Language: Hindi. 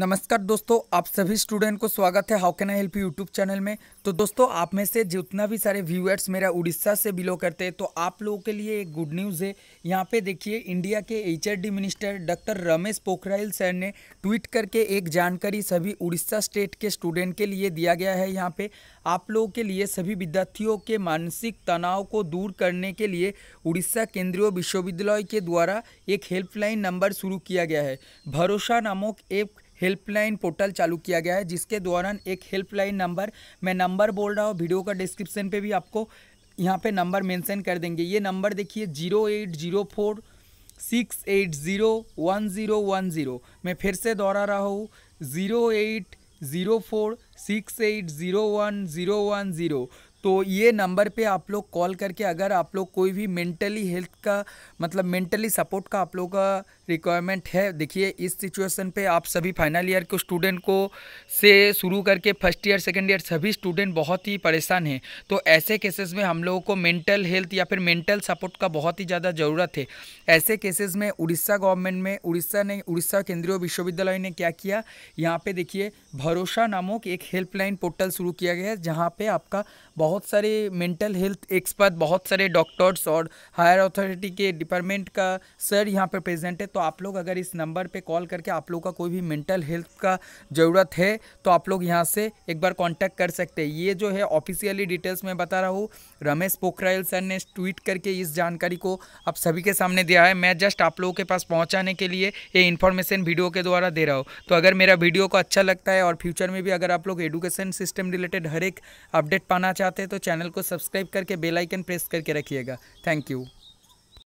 नमस्कार दोस्तों आप सभी स्टूडेंट को स्वागत है how can I help YouTube channel में तो दोस्तों आप में से जितना भी सारे व्यूअर्स मेरा उड़ीसा से बिलोंग करते हैं तो आप लोगों के लिए एक गुड न्यूज़ है यहाँ पे देखिए इंडिया के HRD minister doctor Ramesh Pokhriyal sir ने ट्वीट करके एक जानकारी सभी उड़ीसा स्टेट के स्टूडेंट के लिए दिया गया है यहाँ पर आप लोगों के लिए सभी विद्यार्थियों के मानसिक तनाव को दूर करने के लिए उड़ीसा केंद्रीय विश्वविद्यालय के द्वारा एक हेल्पलाइन नंबर शुरू किया गया है भरोसा नामक एक हेल्पलाइन पोर्टल चालू किया गया है जिसके दौरान एक हेल्पलाइन नंबर मैं नंबर बोल रहा हूँ वीडियो का डिस्क्रिप्शन पे भी आपको यहाँ पे नंबर मेंशन कर देंगे ये नंबर देखिए zero eight zero four six eight zero one zero one zero मैं फिर से दोहरा रहा हूँ zero eight zero four six eight zero one zero one zero तो ये नंबर पे आप लोग कॉल करके अगर आप लोग कोई भी मेंटली हेल्थ का मतलब मेंटली सपोर्ट का आप लोग का रिक्वायरमेंट है देखिए इस सिचुएशन पे आप सभी फाइनल ईयर के स्टूडेंट को से शुरू करके फर्स्ट ईयर सेकेंड ईयर सभी स्टूडेंट बहुत ही परेशान हैं तो ऐसे केसेस में हम लोगों को मेंटल हेल्थ या फिर मेंटल सपोर्ट का बहुत ही ज़्यादा ज़रूरत है ऐसे केसेज में उड़ीसा गवर्नमेंट में उड़ीसा ने उड़ीसा केंद्रीय विश्वविद्यालय ने क्या किया यहाँ पर देखिए भरोसा नामक एक हेल्पलाइन पोर्टल शुरू किया गया है जहाँ पर आपका बहुत बहुत सारे मेंटल हेल्थ एक्सपर्ट बहुत सारे डॉक्टर्स और हायर अथॉरिटी के डिपार्टमेंट का सर यहाँ पर प्रेजेंट है तो आप लोग अगर इस नंबर पर कॉल करके आप लोग का कोई भी मेंटल हेल्थ का ज़रूरत है तो आप लोग यहाँ से एक बार कॉन्टैक्ट कर सकते हैं ये जो है ऑफिशियली डिटेल्स में बता रहा हूँ रमेश पोखरायल सर ने ट्वीट करके इस जानकारी को आप सभी के सामने दिया है मैं जस्ट आप लोगों के पास पहुँचाने के लिए ये इन्फॉर्मेशन वीडियो के द्वारा दे रहा हूँ तो अगर मेरा वीडियो को अच्छा लगता है और फ्यूचर में भी अगर आप लोग एडुकेशन सिस्टम रिलेटेड हर एक अपडेट पाना चाहते चाहते हैं तो चैनल को सब्सक्राइब करके बेलाइकन प्रेस करके रखिएगा थैंक यू